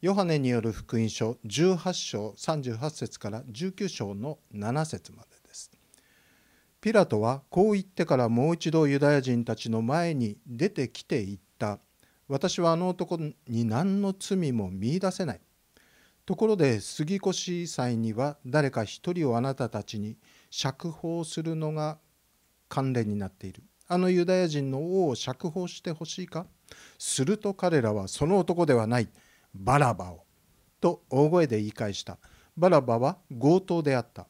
ヨハネによる福音書18章38節から19章の7節までです。ピラトはこう言ってからもう一度ユダヤ人たちの前に出てきて言った。私はあの男に何の罪も見いだせない。ところで杉越祭には誰か一人をあなたたちに釈放するのが関連になっている。あのユダヤ人の王を釈放してほしいかすると彼らはその男ではない。バラバを」と大声で言い返したバラバは強盗であった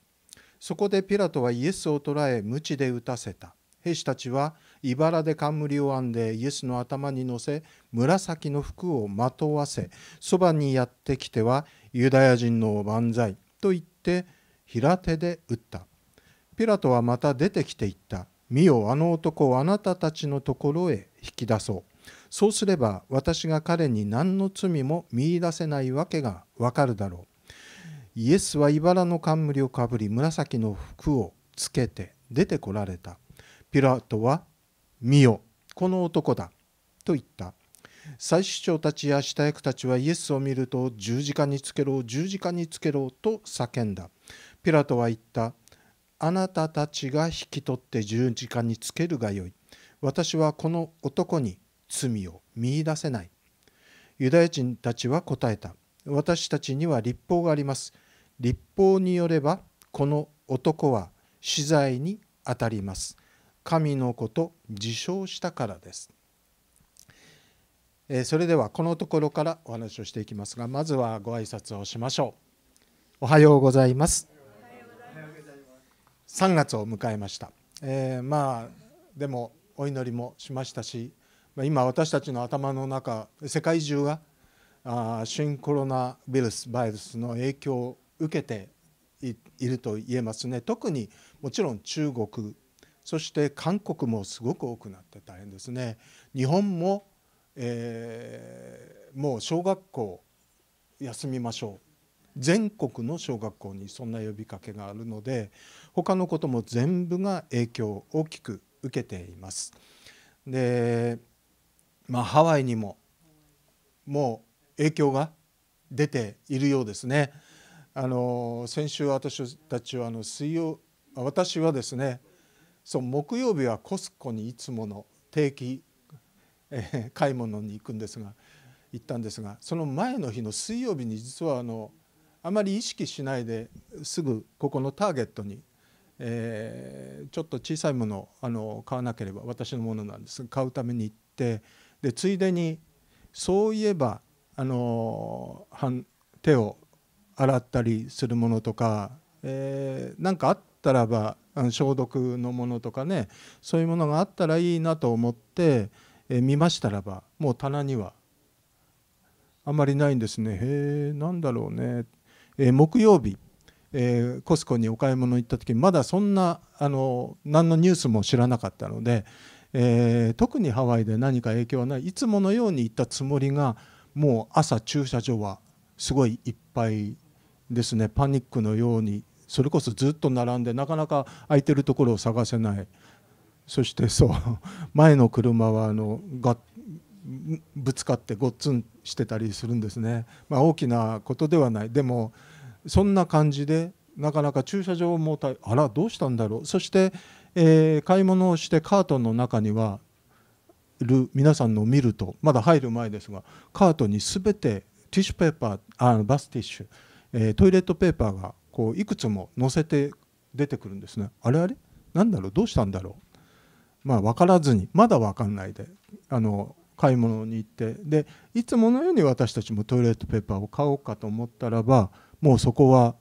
そこでピラトはイエスを捕らえ鞭で打たせた兵士たちは茨で冠を編んでイエスの頭に乗せ紫の服をまとわせそばにやってきてはユダヤ人の万歳と言って平手で打ったピラトはまた出てきて言った見よあの男をあなたたちのところへ引き出そうそうすれば私が彼に何の罪も見いだせないわけがわかるだろう。イエスは茨の冠をかぶり紫の服をつけて出てこられた。ピラトは「見よこの男だ」と言った。祭司長たちや下役たちはイエスを見ると十字架につけろ十字架につけろと叫んだ。ピラトは言った。あなたたちが引き取って十字架につけるがよい。私はこの男に罪を見いだせない。ユダヤ人たちは答えた。私たちには立法があります。立法によれば、この男は死罪にあたります。神の子と自称したからです。えそれではこのところからお話をしていきますがまずはご挨拶をしましょうおはようございます3月を迎えました、えー、まあでもお祈りもしましたし今私たちの頭の中世界中が新コロナウイルスバイルスの影響を受けていると言えますね特にもちろん中国そして韓国もすごく多くなって大変ですね日本も、えー、もう小学校休みましょう全国の小学校にそんな呼びかけがあるので他のことも全部が影響を大きく受けています。でまあ、ハワイにももう影響が出ているようですね。あの先週私たちはあの水曜私はですねそう木曜日はコスコにいつもの定期、え買い物に行くんですが行ったんですがその前の日の水曜日に実はあのあまり意識しないですぐここのターゲットに、えー、ちょっと小さいものをあの買わなければ私のものなんですが買うために行ってでついでにそういえばあの手を洗ったりするものとか、えー、かあったらばあの消毒のものとかねそういうものがあったらいいなと思って、えー、見ましたらばもう棚にはあまりないんですねへえんだろうね、えー、木曜日、えー、コスコにお買い物行った時まだそんなあの何のニュースも知らなかったのでえー、特にハワイで何か影響はないいつものように行ったつもりがもう朝駐車場はすごいいっぱいですねパニックのようにそれこそずっと並んでなかなか空いてるところを探せないそしてそう 前の車はあのがぶつかってごっつんしてたりするんですね、まあ、大きなことではないでもそんな感じでなかなか駐車場もあらどうしたんだろうそしてえー、買い物をしてカートの中にはる皆さんの見るとまだ入る前ですがカートに全てティッシュペーパーあバスティッシュ、えー、トイレットペーパーがこういくつも載せて出てくるんですねあれあれなんだろうどうしたんだろうまあ分からずにまだ分かんないであの買い物に行ってでいつものように私たちもトイレットペーパーを買おうかと思ったらばもうそこは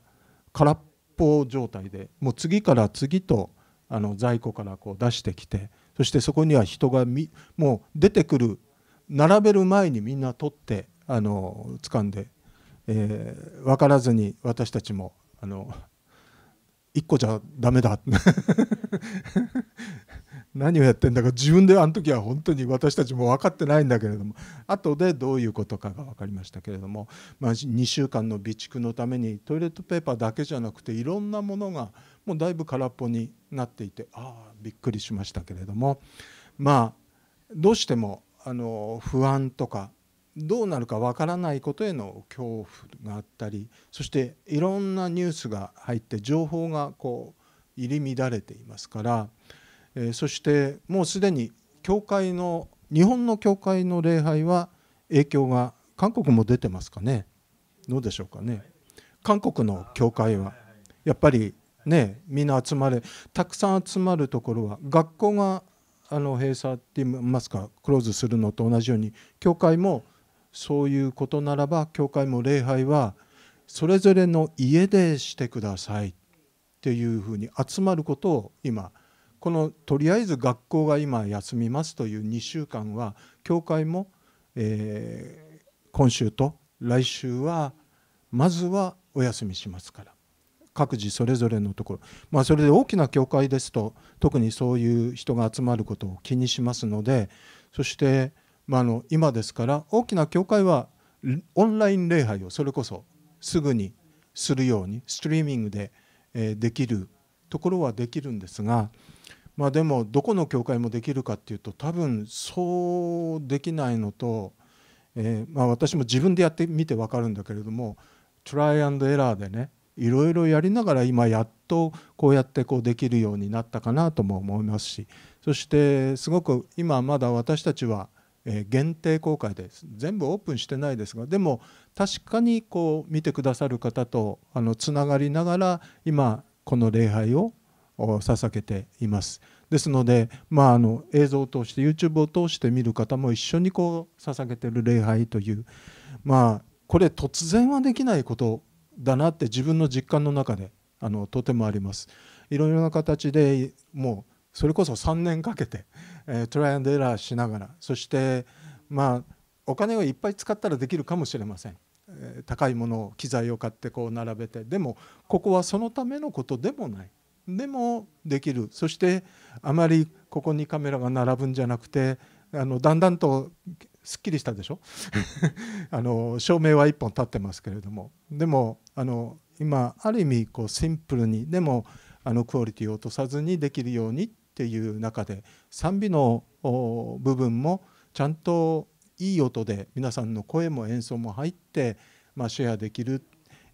空っぽ状態でもう次から次とあの在庫からこう出してきてそしてそこには人がみもう出てくる並べる前にみんな取ってあの掴んで、えー、分からずに私たちもあの1個じゃダメだ何をやってんだか自分であの時は本当に私たちも分かってないんだけれども後でどういうことかが分かりましたけれども、まあ、2週間の備蓄のためにトイレットペーパーだけじゃなくていろんなものがもうだいぶ空っぽになっていてああびっくりしましたけれどもまあどうしてもあの不安とかどうなるかわからないことへの恐怖があったりそしていろんなニュースが入って情報がこう入り乱れていますから。えそしてもうすでに教会の日本の教会の礼拝は影響が韓国も出てますかねどうでしょうかね韓国の教会はやっぱりねみんな集まれたくさん集まるところは学校があの閉鎖って言いますかクローズするのと同じように教会もそういうことならば教会も礼拝はそれぞれの家でしてくださいっていうふうに集まることを今このとりあえず学校が今休みますという2週間は教会も、えー、今週と来週はまずはお休みしますから各自それぞれのところ、まあ、それで大きな教会ですと特にそういう人が集まることを気にしますのでそして、まああ、の今ですから大きな教会はオンライン礼拝をそれこそすぐにするようにストリーミングで、えできるところはできるんですが。まあでもどこの教会もできるかっていうと多分そうできないのと、えー、まあ、私も自分でやってみて分かるんだけれどもトライアンドエラーでねいろいろやりながら今やっとこうやってこうできるようになったかなとも思いますしそしてすごく今まだ私たちは限定公開です全部オープンしてないですがでも確かにこう見てくださる方とあのつながりながら今この礼拝を捧げています。ですので、まあ、あの映像を通して YouTube を通して見る方も一緒にこう捧げてる礼拝という、まあ、これ突然はできないことだなって自分の実感の中であのとてもあります。いろいろな形でもうそれこそ3年かけて、えー、トライアンドエラーしながらそして、まあ、お金をいっぱい使ったらできるかもしれません。え高いものを機材を買ってこう並べてでもここはそのためのことでもないでもできるそしてあまりここにカメラが並ぶんじゃなくてあのだんだんとすっきりしたでしょ あの照明は1本立ってますけれどもでもあの今ある意味こうシンプルにでもあのクオリティを落とさずにできるようにっていう中で賛美の部分もちゃんといい音で皆さんの声も演奏も入って、まあ、シェアできる、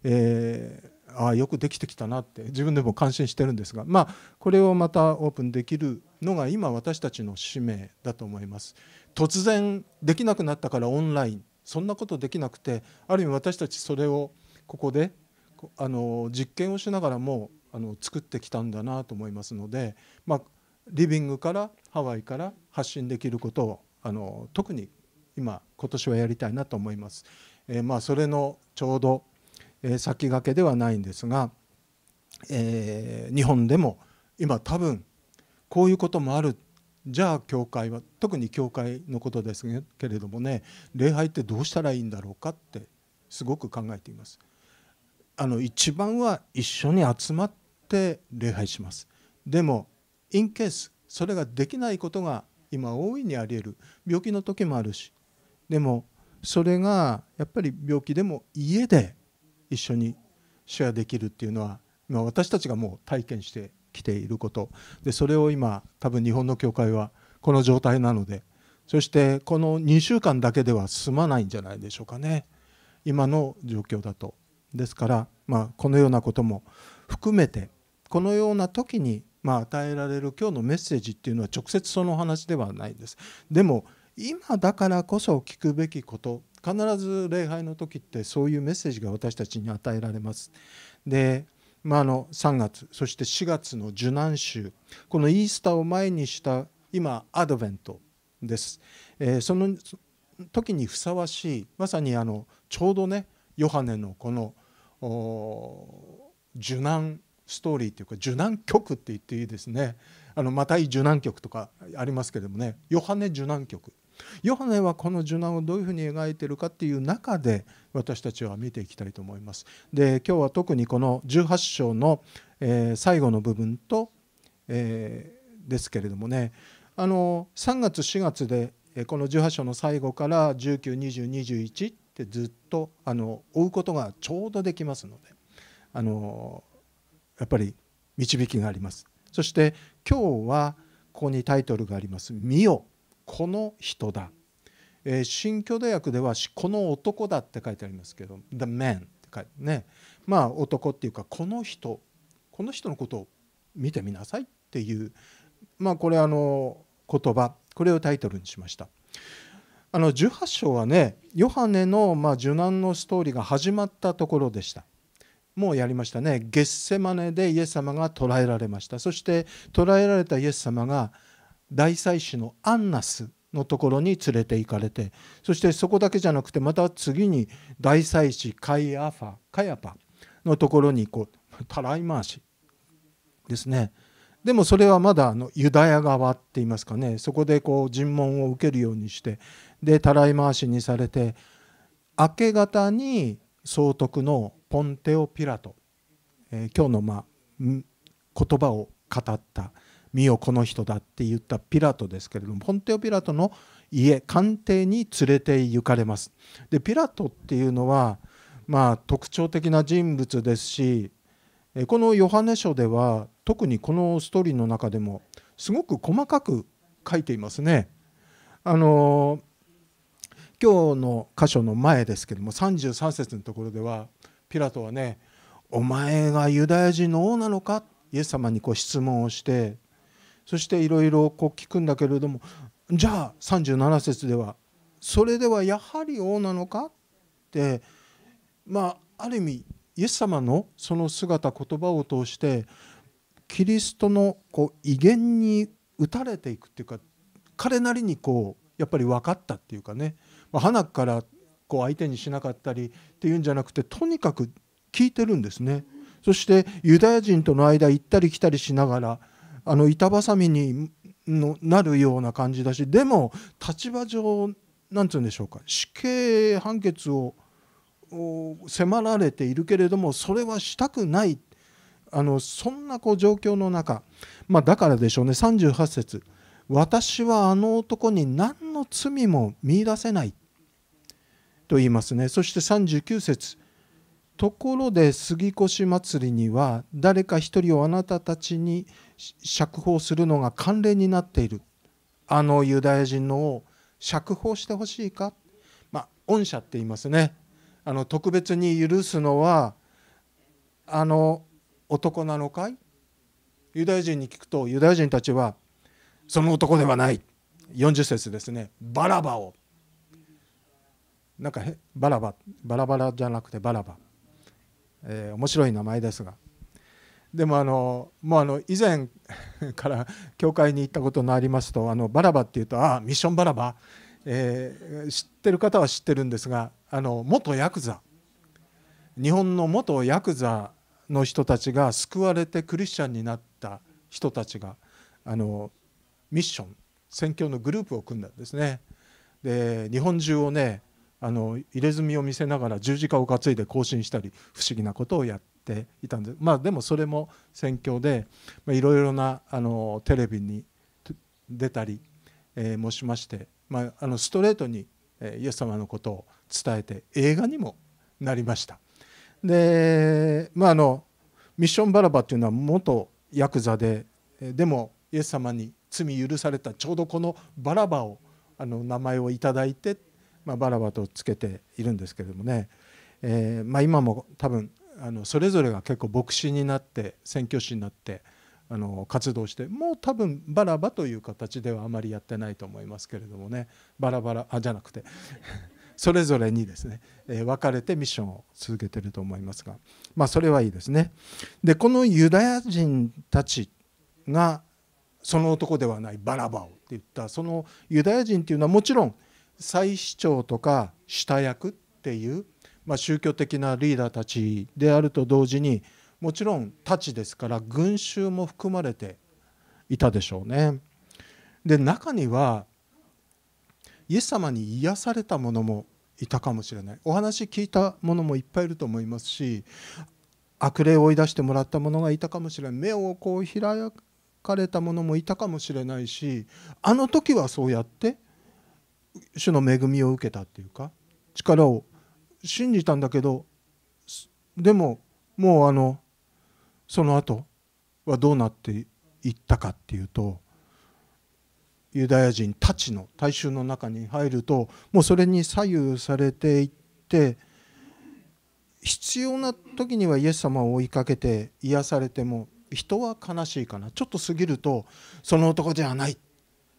えーああよくできてきたなって自分でも感心してるんですが、まあ、これをまたオープンできるのが今私たちの使命だと思います突然できなくなったからオンラインそんなことできなくてある意味私たちそれをここであの実験をしながらもあの作ってきたんだなと思いますので、まあ、リビングからハワイから発信できることをあの特に今今年はやりたいなと思います。えー、まあそれのちょうどえ先駆けではないんですが、えー、日本でも今多分こういうこともあるじゃあ教会は特に教会のことですけれどもね礼拝ってどうしたらいいんだろうかってすごく考えています。あの一番は一緒に集まって礼拝します。でもインケースそれができないことが今大いにありえる病気の時もあるしでもそれがやっぱり病気でも家で一緒にシェアできるっていうのは今私たちがもう体験してきていることでそれを今多分日本の教会はこの状態なのでそしてこの2週間だけでは済まないんじゃないでしょうかね今の状況だと。ですから、まあ、このようなことも含めてこのような時にま与えられる今日のメッセージっていうのは直接その話ではないです。でも今だからこそ聞くべきこと必ず礼拝の時ってそういうメッセージが私たちに与えられます。で、まあ、あの3月そして4月の受難週このイースターを前にした今アドベントです。えー、その時にふさわしいまさにあのちょうどねヨハネのこの受難ストーリーというか受難曲って言っていいですねあのまたイ受難曲とかありますけれどもねヨハネ受難曲ヨハネはこの受難をどういうふうに描いてるかっていう中で私たちは見ていきたいと思います。で今日は特にこの18章の、えー、最後の部分と、えー、ですけれどもねあの3月4月でこの18章の最後から192021ってずっとあの追うことがちょうどできますのであのやっぱり導きがあります。そして今日はここにタイトルがあります「見よこの人だ、えー、新居土訳ではこの男だって書いてありますけど the man って書いてねまあ男っていうかこの人この人のことを見てみなさいっていうまあこれあの言葉これをタイトルにしました。あの18章はねヨハネのま受難のストーリーが始まったところでした。もうやりましたねゲッセマネでイエス様が捕らえられましたそして捕らえられたイエス様が大祭司のアンナスのところに連れて行かれてそしてそこだけじゃなくてまた次に大祭司カイアファカヤパのところにこうたらい回しですねでもそれはまだあのユダヤ側って言いますかねそこでこう尋問を受けるようにしてでたらい回しにされて明け方に総督のポンテオ・ピラト、えー、今日のまあ言葉を語った見よこの人だって言ったピラトですけれどもポンテオ・ピラトの家官邸に連れて行かれますでピラトっていうのはまあ特徴的な人物ですしこのヨハネ書では特にこのストーリーの中でもすごく細かく書いていますね。あの今日の箇所の前ですけども33節のところではピラトはね「お前がユダヤ人の王なのか?」イエス様にこう質問をしてそしていろいろ聞くんだけれどもじゃあ37節ではそれではやはり王なのかってまあある意味イエス様のその姿言葉を通してキリストのこう威厳に打たれていくっていうか彼なりにこうやっぱり分かったっていうかね、まあ、花からこう相手にしなかったりっていうんじゃなくてとにかく聞いてるんですねそしてユダヤ人との間行ったり来たりしながらあの板挟みにのなるような感じだしでも立場上なんつうんでしょうか死刑判決を迫られているけれどもそれはしたくないあのそんなこう状況の中、まあ、だからでしょうね38節私はあの男に何の罪も見いだせない」と言いますねそして39節ところで杉越祭りには誰か一人をあなたたちに釈放するのが関連になっているあのユダヤ人のを釈放してほしいか、まあ、恩赦って言いますねあの特別に許すのはあの男なのかいユダヤ人に聞くとユダヤ人たちはその男ではない40節ですねバラバをなんかバラババラバラじゃなくてバラバ、えー、面白い名前ですがでもあのもうあの以前から教会に行ったことのありますとあのバラバっていうとああミッションバラバ、えー、知ってる方は知ってるんですがあの元ヤクザ日本の元ヤクザの人たちが救われてクリスチャンになった人たちがあのミッション宣教のグループを組んだんですね。で日本中をねあの入れ墨を見せながら十字架を担いで行進したり不思議なことをやって。ていたんでまあでもそれも選挙でいろいろなあのテレビに出たり、えもしまして、まあ、あのストレートにイエス様のことを伝えて映画にもなりました。でまああのミッションバラバっていうのは元ヤクザででもイエス様に罪許されたちょうどこのバラバをあの名前を頂いて、まあ、バラバとつけているんですけれどもね、えーまあ、今も多分あのそれぞれが結構牧師になって宣教師になってあの活動してもう多分バラバという形ではあまりやってないと思いますけれどもねバラバラあじゃなくて それぞれにですね、え分かれてミッションを続けてると思いますが、まあ、それはいいですね。でこのユダヤ人たちがその男ではないバラバをって言ったそのユダヤ人っていうのはもちろん祭司長とか下役っていうま宗教的なリーダーたちであると同時にもちろん太刀ですから群衆も含まれていたでしょうね。で中にはイエス様に癒された者もいたかもしれないお話聞いた者もいっぱいいると思いますし悪霊を追い出してもらった者がいたかもしれない目をこう開かれた者もいたかもしれないしあの時はそうやって主の恵みを受けたっていうか力を信じたんだけどでももうあのその後はどうなっていったかっていうとユダヤ人たちの大衆の中に入るともうそれに左右されていって必要な時にはイエス様を追いかけて癒されても人は悲しいかなちょっと過ぎるとその男じゃない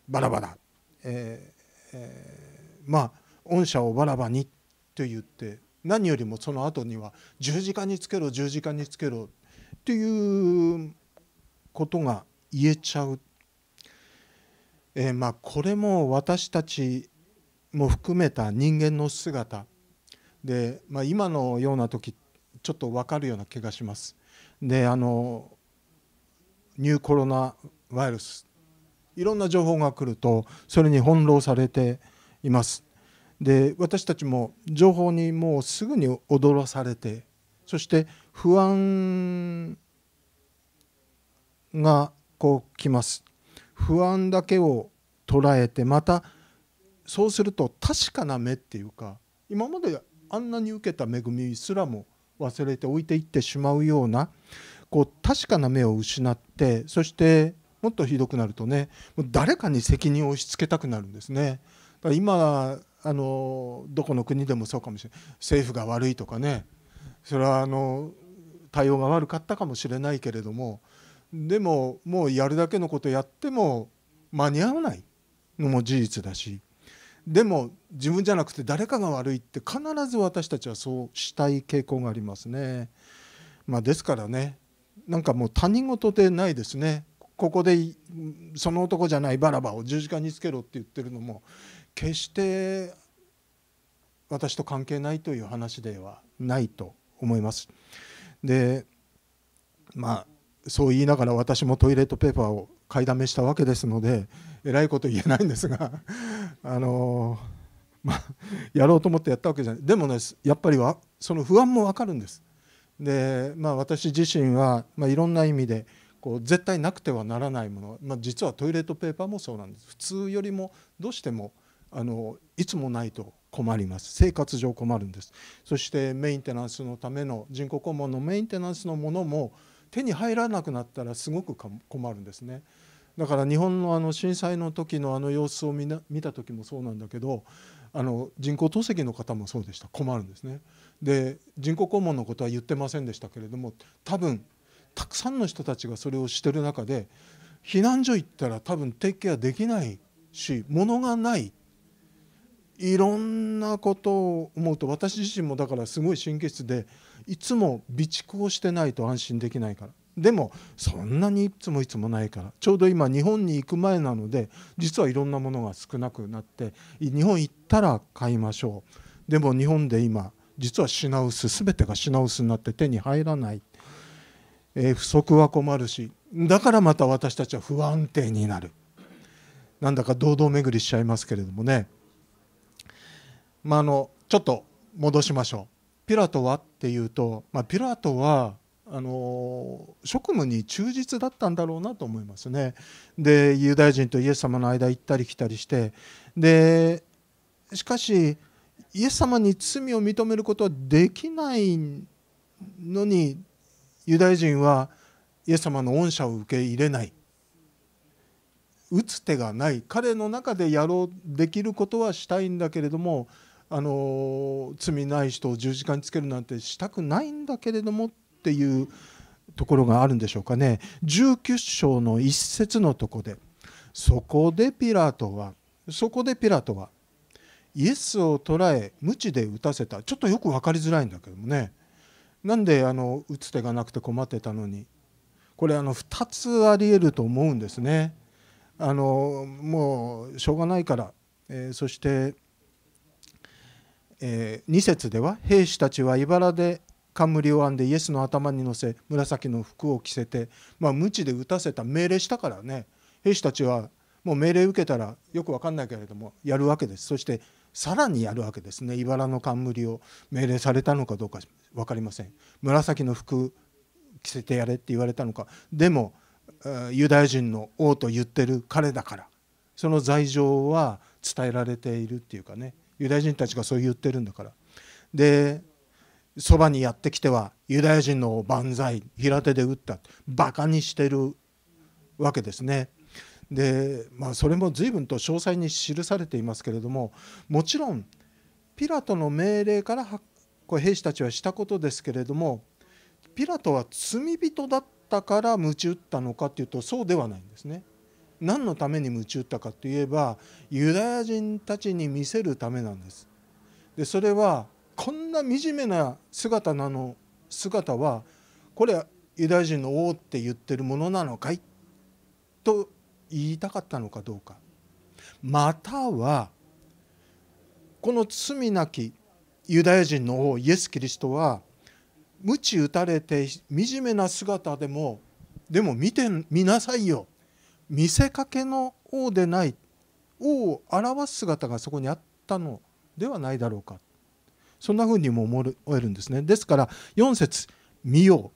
バラバラ、えーえー、まあ恩赦をバラバにと言って何よりもその後には十字架につけろ十字架につけろということが言えちゃう、えー、まあこれも私たちも含めた人間の姿で、まあ、今のような時ちょっと分かるような気がします。であのニューコロナウイルスいろんな情報が来るとそれに翻弄されています。で私たちも情報にもうすぐに踊らされてそして不安がこうきます不安だけを捉えてまたそうすると確かな目っていうか今まであんなに受けた恵みすらも忘れて置いていってしまうようなこう確かな目を失ってそしてもっとひどくなるとねもう誰かに責任を押し付けたくなるんですね。だから今あのどこの国でもそうかもしれない政府が悪いとかねそれはあの対応が悪かったかもしれないけれどもでももうやるだけのことやっても間に合わないのも事実だしでも自分じゃなくて誰かが悪いって必ず私たちはそうしたい傾向がありますね。まあ、ですからねなんかもう他人事でないですねここでその男じゃないバラバを十字架につけろって言ってるのも決して私と関係ないという話ではないと思います。でまあそう言いながら私もトイレットペーパーを買いだめしたわけですのでえらいこと言えないんですが あのまあ、やろうと思ってやったわけじゃないでもねやっぱりはその不安も分かるんです。でまあ、私自身は、まあ、いろんな意味でこう絶対なくてはならないもの、まあ、実はトイレットペーパーもそうなんです普通よりもどうしてもあのいつもないと困ります生活上困るんですそしてメインテナンスのための人工肛門のメインテナンスのものも手に入らなくなったらすごく困るんですねだから日本のあの震災の時のあの様子を見た時もそうなんだけどあの人工透析の方もそうでした困るんですねで人工肛門のことは言ってませんでしたけれども多分たくさんの人たちがそれをしてる中で避難所行ったら多分テイクケアできないし物がないいろんなことを思うと私自身もだからすごい神経質でいつも備蓄をしてないと安心できないからでもそんなにいつもいつもないからちょうど今日本に行く前なので実はいろんなものが少なくなって日本行ったら買いましょうでも日本で今実は品薄全てが品薄になって手に入らない、えー、不足は困るしだからまた私たちは不安定になるなんだか堂々巡りしちゃいますけれどもねまあ、あのちょっと戻しましょうピラトはっていうと、まあ、ピラトはあの職務に忠実だったんだろうなと思いますね。でユダヤ人とイエス様の間行ったり来たりしてでしかしイエス様に罪を認めることはできないのにユダヤ人はイエス様の恩赦を受け入れない打つ手がない彼の中でやろうできることはしたいんだけれどもあの罪ない人を十字架につけるなんてしたくないんだけれどもっていうところがあるんでしょうかね19章の一節のとこでそこでピラトはそこでピラトはイエスを捕らえ知で打たせたちょっとよく分かりづらいんだけどもねなんであの打つ手がなくて困ってたのにこれあの2つありえると思うんですね。あのもうしょうがないから、えー、そしてえー、2節では兵士たちは茨で冠を編んでイエスの頭に乗せ紫の服を着せて、まあ、無知で打たせた命令したからね兵士たちはもう命令受けたらよく分かんないけれどもやるわけですそしてさらにやるわけですね茨の冠を命令されたのかどうか分かりません紫の服着せてやれって言われたのかでもユダヤ人の王と言ってる彼だからその罪状は伝えられているっていうかねユダヤ人たちがそう言ってるんだからでそばにやってきてはユダヤ人の万歳平手で打ったバカにしてるわけですね。でまあ、それも随分と詳細に記されていますけれどももちろんピラトの命令から兵士たちはしたことですけれどもピラトは罪人だったから鞭打ったのかというとそうではないんですね。何のために鞭打ったかといえばユダヤ人たちに見せるためなんです。でそれはこんな惨めな姿なの姿はこれユダヤ人の王って言ってるものなのかいと言いたかったのかどうかまたはこの罪なきユダヤ人の王イエス・キリストは鞭打たれて惨めな姿でもでも見てみなさいよ見せかけの王でない王を表す姿がそこにあったのではないだろうかそんなふうにも思えるんですねですから4節見よ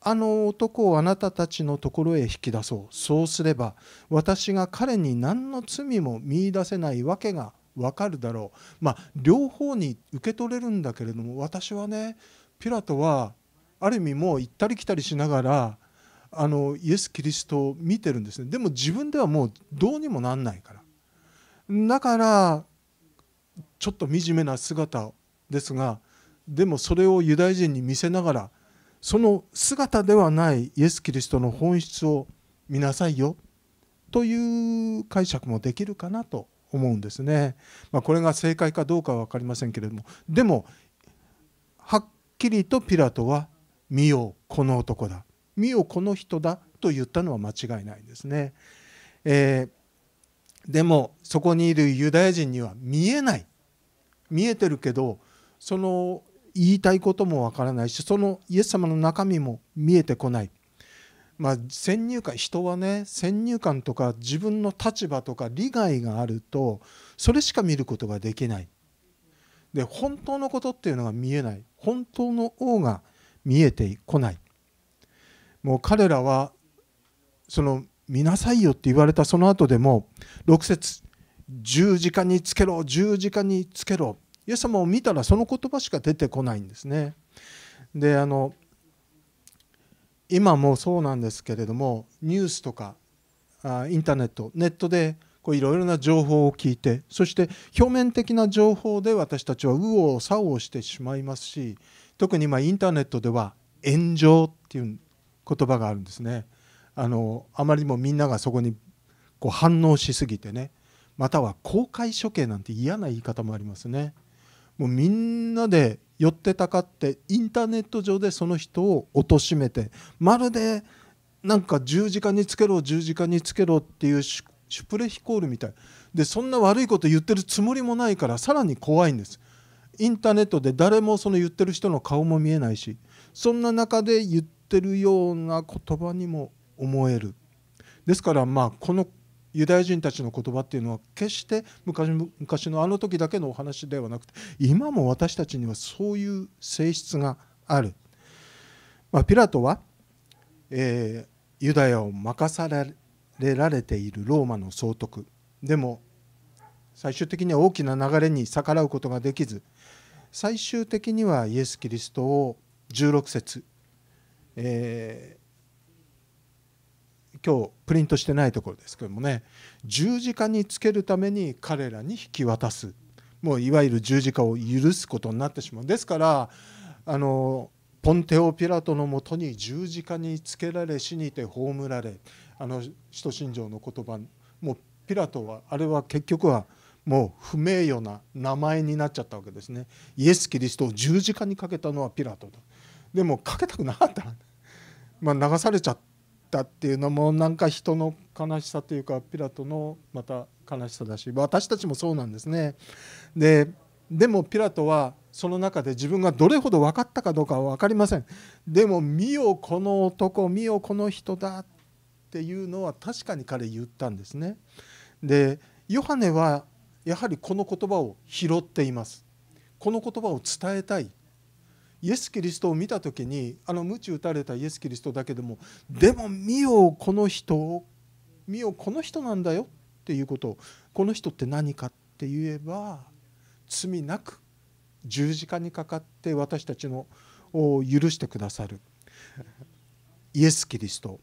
あの男をあなたたちのところへ引き出そうそうすれば私が彼に何の罪も見いだせないわけがわかるだろうまあ両方に受け取れるんだけれども私はねピラトはある意味もう行ったり来たりしながらあのイエス・キリストを見てるんですねでも自分ではもうどうにもなんないからだからちょっと惨めな姿ですがでもそれをユダヤ人に見せながらその姿ではないイエス・キリストの本質を見なさいよという解釈もできるかなと思うんですね。まあ、これが正解かどうかは分かりませんけれどもでもはっきりとピラトは「見ようこの男だ」見よこの人だと言ったのは間違いないですね。えー、でもそこにいるユダヤ人には見えない見えてるけどその言いたいこともわからないしそのイエス様の中身も見えてこない。まあ、先入観人はね先入観とか自分の立場とか利害があるとそれしか見ることができないで本当のことっていうのが見えない本当の王が見えてこないもう彼らはその見なさいよって言われたその後でも6節十字架につけろ十字架につけろイエス様を見たらその言葉しか出てこないんですね。であの今もそうなんですけれどもニュースとかインターネットネットでいろいろな情報を聞いてそして表面的な情報で私たちは右往左往してしまいますし特に今インターネットでは炎上っていう言葉があるんですねあのあまりにもみんながそこにこう反応しすぎてねまたは公開処刑なんて嫌な言い方もありますねもうみんなで寄ってたかってインターネット上でその人を貶めてまるでなんか十字架につけろ十字架につけろっていうシュプレヒコールみたいでそんな悪いこと言ってるつもりもないからさらに怖いんですインターネットで誰もその言ってる人の顔も見えないしそんな中で言ってってるような言葉にも思えるですからまあこのユダヤ人たちの言葉っていうのは決して昔昔のあの時だけのお話ではなくて今も私たちにはそういう性質がある、まあ、ピラトは、えー、ユダヤを任されられているローマの総督でも最終的には大きな流れに逆らうことができず最終的にはイエス・キリストを16節えー、今日プリントしてないところですけどもね十字架につけるために彼らに引き渡すもういわゆる十字架を許すことになってしまうですからあのポンテオ・ピラトのもとに十字架につけられ死にて葬られあの使徒信条の言葉もうピラトはあれは結局はもう不名誉な名前になっちゃったわけですねイエス・キリストを十字架にかけたのはピラトだでもかけたくなかった、まあ、流されちゃったっていうのもなんか人の悲しさというかピラトのまた悲しさだし私たちもそうなんですね。ででもピラトはその中で自分がどれほど分かったかどうかは分かりませんでも「見よこの男見よこの人だ」っていうのは確かに彼言ったんですねでヨハネはやはりこの言葉を拾っていますこの言葉を伝えたいイエス・キリストを見た時にあの鞭打たれたイエス・キリストだけでもでも見よこの人を見よこの人なんだよっていうことをこの人って何かって言えば罪なく十字架にかかって私たちのを許してくださるイエス・キリスト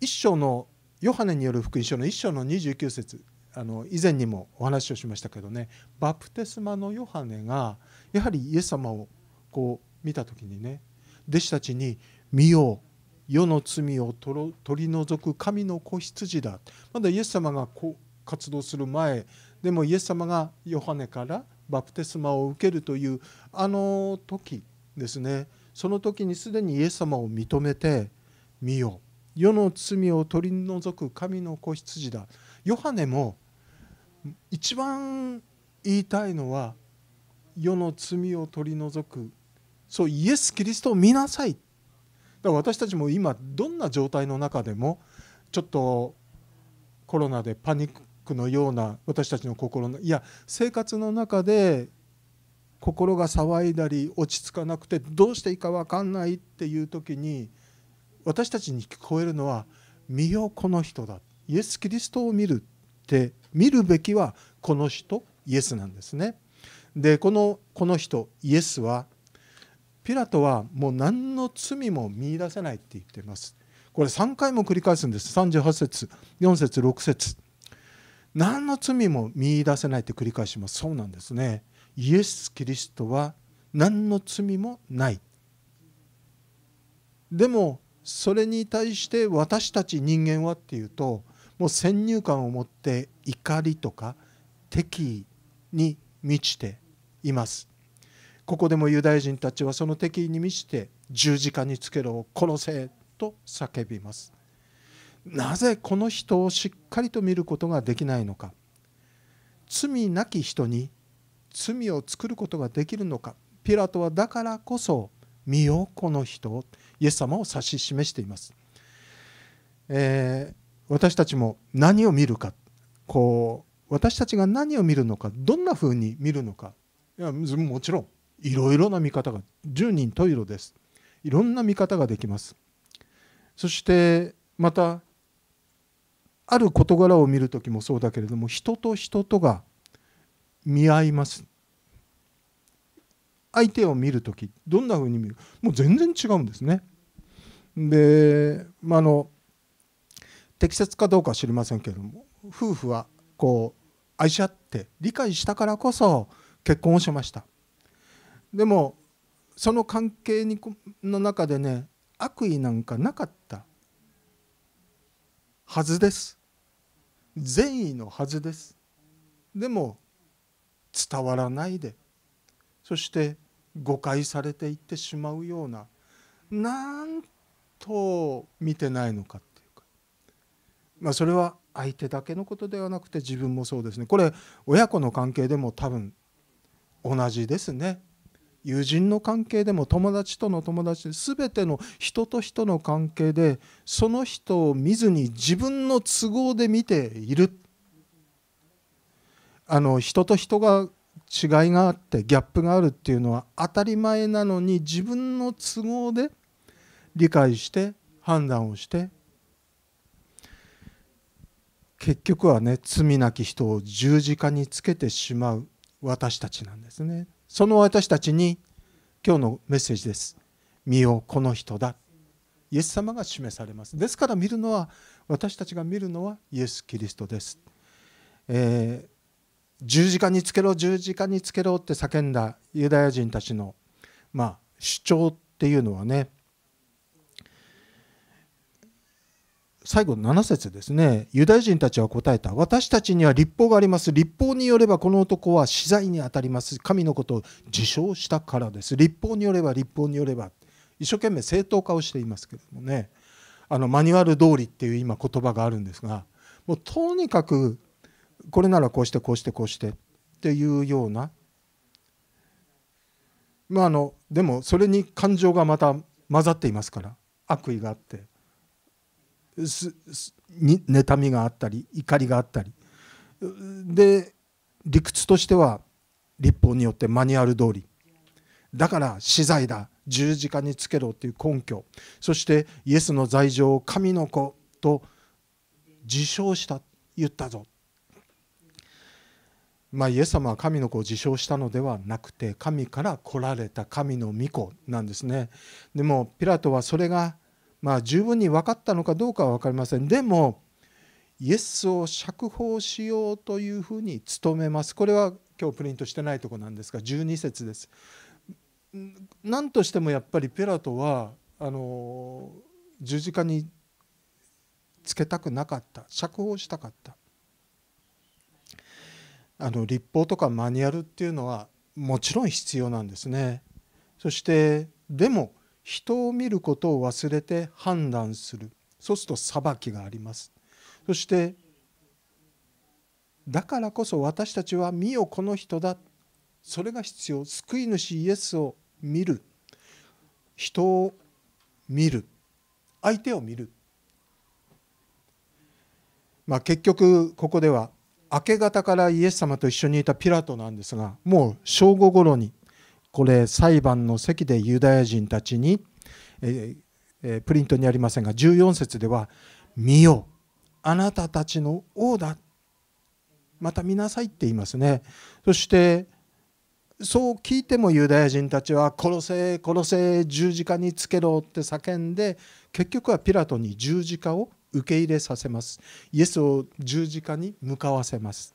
一章のヨハネによる福音書の1章の29節あの以前にもお話をしましたけどねバプテスマのヨハネがやはりイエス様をこう見た時にね弟子たちに「見よ世の罪を取り除く神の子羊だ」まだイエス様がこう活動する前でもイエス様がヨハネからバプテスマを受けるというあの時ですねその時にすでにイエス様を認めて「見よ世の罪を取り除く神の子羊だ」ヨハネも一番言いたいのは世の罪を取り除くそうイエス・キリストを見なさいだから私たちも今どんな状態の中でもちょっとコロナでパニックのような私たちの心のいや生活の中で心が騒いだり落ち着かなくてどうしていいか分かんないっていう時に私たちに聞こえるのは「見よこの人だ」イエス・キリストを見るって見るべきはこの人イエスなんですね。でこのこの人イエスはピラトはもう何の罪も見いだせないって言ってますこれ3回も繰り返すんです38節4節6節何の罪も見いだせないって繰り返しますそうなんですねイエス・キリストは何の罪もないでもそれに対して私たち人間はっていうともう先入観を持って怒りとか敵意に満ちていますここでもユダヤ人たちはその敵意に満ちて十字架につけろ殺せと叫びますなぜこの人をしっかりと見ることができないのか罪なき人に罪を作ることができるのかピラトはだからこそ見よこの人イエス様を指し示しています、えー、私たちも何を見るかこう私たちが何を見るのかどんなふうに見るのかいやもちろんいろいろな見方が十人十色ですいろんな見方ができますそしてまたある事柄を見る時もそうだけれども人と人とが見合います相手を見る時どんなふうに見るもう全然違うんですねで、まあの適切かどうかは知りませんけれども夫婦はこう愛し合って理解したからこそ結婚をしましたでもその関係にの中でね悪意なんかなかったはずです善意のはずですでも伝わらないでそして誤解されていってしまうようななんと見てないのかっていうか、まあ、それは相手だけのことではなくて自分もそうですねこれ親子の関係でも多分同じですね。友人の関係でも友達との友達全ての人と人の関係でその人を見ずに自分の都合で見ているあの人と人が違いがあってギャップがあるっていうのは当たり前なのに自分の都合で理解して判断をして結局はね罪なき人を十字架につけてしまう私たちなんですね。その私たちに今日のメッセージです見よこの人だイエス様が示されますですから見るのは私たちが見るのはイエス・キリストです、えー、十字架につけろ十字架につけろって叫んだユダヤ人たちの、まあ、主張っていうのはね最後7節ですねユダヤ人たちは答えた私たちには立法があります立法によればこの男は死罪にあたります神のことを自称したからです立法によれば立法によれば一生懸命正当化をしていますけれどもねあのマニュアル通りっていう今言葉があるんですがもうとにかくこれならこうしてこうしてこうしてっていうようなまああのでもそれに感情がまた混ざっていますから悪意があって。妬みがあったり怒りがあったりで理屈としては立法によってマニュアル通りだから死罪だ十字架につけろという根拠そしてイエスの罪状を神の子と自称した言ったぞ、まあ、イエス様は神の子を自称したのではなくて神から来られた神の御子なんですねでもピラトはそれがまあ、十分に分かったのかどうかは分かりませんでもイエスを釈放しようというふうに努めますこれは今日プリントしてないとこなんですが12節です何としてもやっぱりペラトはあの十字架につけたくなかった釈放したかったあの立法とかマニュアルっていうのはもちろん必要なんですねそしてでも人を見ることを忘れて判断するそうすると裁きがありますそしてだからこそ私たちは「見よこの人だ」それが必要救い主イエスを見る人を見る相手を見る、まあ、結局ここでは明け方からイエス様と一緒にいたピラトなんですがもう正午頃にこれ裁判の席でユダヤ人たちに、えー、プリントにありませんが14節では「見よあなたたちの王だ」また見なさいって言いますねそしてそう聞いてもユダヤ人たちは「殺せ殺せ十字架につけろ」って叫んで結局はピラトに十字架を受け入れさせますイエスを十字架に向かわせます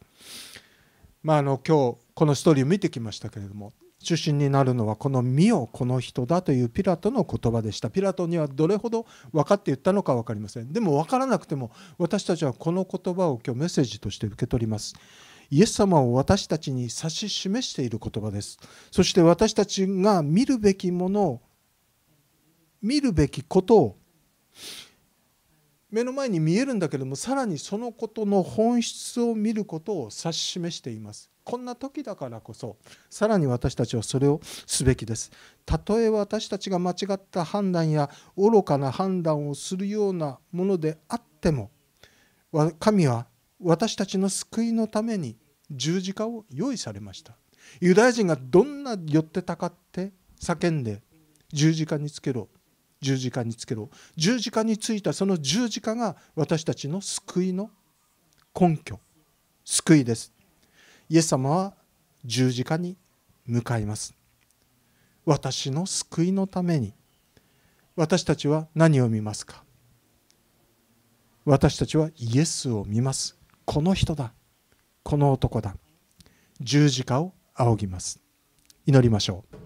まああの今日このストーリーを見てきましたけれども中心になるのはこの「見よこの人だ」というピラトの言葉でしたピラトにはどれほど分かって言ったのか分かりませんでも分からなくても私たちはこの言葉を今日メッセージとして受け取りますイエス様を私たちに指し示している言葉ですそして私たちが見るべきものを見るべきことを目の前に見えるんだけどもさらにそのことの本質を見ることを指し示していますこんな時だからこそさらに私たちはそれをすべきですたとえ私たちが間違った判断や愚かな判断をするようなものであっても神は私たちの救いのために十字架を用意されましたユダヤ人がどんな寄ってたかって叫んで十字架につけろ十字架につけろ十字架についたその十字架が私たちの救いの根拠救いですイエス様は十字架に向かいます私の救いのために私たちは何を見ますか私たちはイエスを見ますこの人だこの男だ十字架を仰ぎます祈りましょう